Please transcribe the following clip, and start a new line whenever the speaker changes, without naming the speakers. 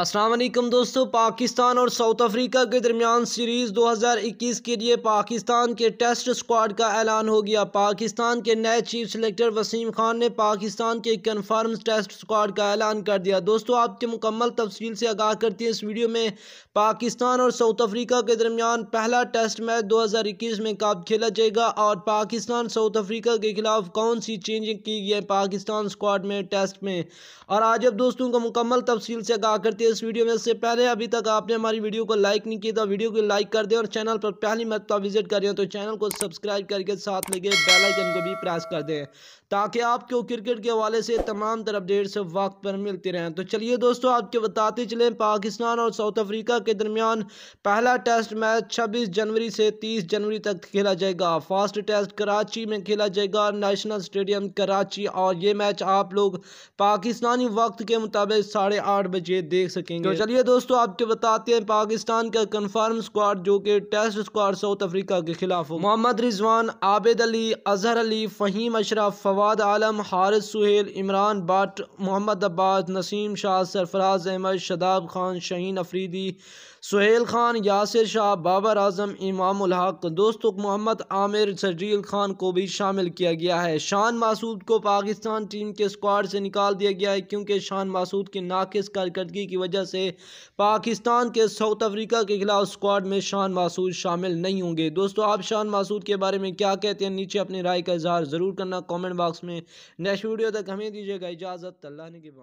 असलकम दोस्तों पाकिस्तान और साउथ अफ्रीका के दरमियान सीरीज़ 2021 के लिए पाकिस्तान के टेस्ट स्क्वाड का ऐलान हो गया पाकिस्तान के नए चीफ सेलेक्टर वसीम खान ने पाकिस्तान के कन्फर्म टेस्ट स्क्वाड का ऐलान कर दिया दोस्तों आपके मुकम्मल तफसील से आगाह करते हैं इस वीडियो में पाकिस्तान और साउथ अफ्रीका के दरमियान पहला टेस्ट मैच इक्कीस में कब खेला जाएगा और पाकिस्तान साउथ अफ्रीका के खिलाफ कौन सी चेंजिंग की गई है पाकिस्तान स्क्वाड में टेस्ट में और आज अब दोस्तों को मुकम्मल तफसील से आगाह करते करते हैं इस वीडियो में इससे पहले अभी तक आपने हमारी वीडियो को लाइक नहीं किया तो वीडियो को लाइक कर दें और चैनल पर पहली मरतबा विजिट करें तो चैनल को सब्सक्राइब करके साथ लगे बेलाइकन को भी प्रेस कर दें ताकि आपको क्रिकेट के हवाले से तमाम तरह अपडेट्स वक्त पर मिलते रहें तो चलिए दोस्तों आपके बताते चलें पाकिस्तान और साउथ अफ्रीका के दरमियान पहला टेस्ट मैच छब्बीस जनवरी से तीस जनवरी तक खेला जाएगा फास्ट टेस्ट कराची में खेला जाएगा नेशनल स्टेडियम कराची और ये मैच आप लोग पाकिस्तानी वक्त के मुताबिक साढ़े आठ बजे देख देख सकेंगे तो चलिए दोस्तों आपके बताते हैं पाकिस्तान का कन्फर्म स्क्वाड जो कि टेस्ट स्क्वाड साउथ अफ्रीका के खिलाफ हो मोहम्मद रिजवान आबिद अली अजहर अली फ़हीम अशरफ फवाद आलम हारिस सुहेल इमरान भट्ट मोहम्मद अब्बास नसीम शाह सरफराज अहमद शदाब खान शहीन अफरीदी सुहेल खान यासिर शाह बाबर आजम इमाम हक दोस्तों मोहम्मद आमिर सजील खान को भी शामिल किया गया है शान मासूद को पाकिस्तान टीम के स्क्वाड से निकाल दिया गया है क्योंकि शान मासूद की नाकिस कारकर्दगी की वजह से पाकिस्तान के साउथ अफ्रीका के खिलाफ स्क्वाड में शान मासूद शामिल नहीं होंगे दोस्तों आप शान मासूद के बारे में क्या कहते हैं नीचे अपनी राय का इजहार ज़रूर करना कॉमेंट बॉक्स में नेक्स्ट वीडियो तक हमें दीजिएगा इजाज़त अल्लाह ने के